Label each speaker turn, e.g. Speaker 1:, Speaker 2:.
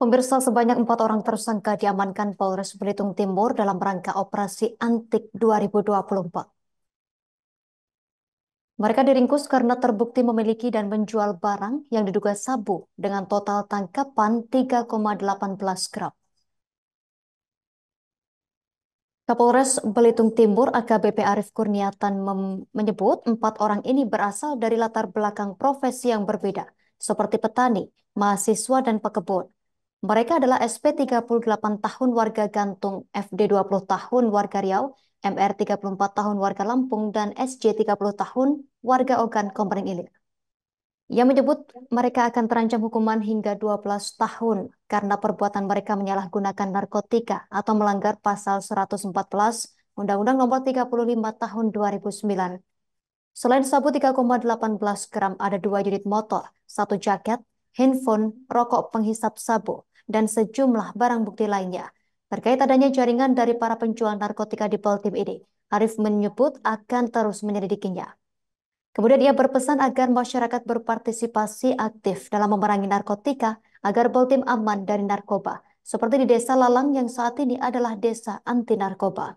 Speaker 1: Pemirsa sebanyak empat orang tersangka diamankan Polres Belitung Timur dalam rangka operasi Antik 2024. Mereka diringkus karena terbukti memiliki dan menjual barang yang diduga sabu dengan total tangkapan 3,18 gram. Kapolres Belitung Timur AKBP Arif Kurniatan menyebut empat orang ini berasal dari latar belakang profesi yang berbeda, seperti petani, mahasiswa, dan pekebun. Mereka adalah SP 38 tahun warga Gantung, FD 20 tahun warga Riau, MR 34 tahun warga Lampung, dan SJ 30 tahun warga Ogan Komering Ilir. Ia menyebut mereka akan terancam hukuman hingga 12 tahun karena perbuatan mereka menyalahgunakan narkotika atau melanggar pasal 114 Undang-Undang Nomor 35 Tahun 2009. Selain sabu 3,18 gram ada dua unit motor, satu jaket, handphone, rokok penghisap sabu, dan sejumlah barang bukti lainnya. Terkait adanya jaringan dari para penjual narkotika di Poltim ini, Arif menyebut akan terus menyelidikinya. Kemudian ia berpesan agar masyarakat berpartisipasi aktif dalam memerangi narkotika agar Poltim aman dari narkoba, seperti di Desa Lalang yang saat ini adalah desa anti narkoba.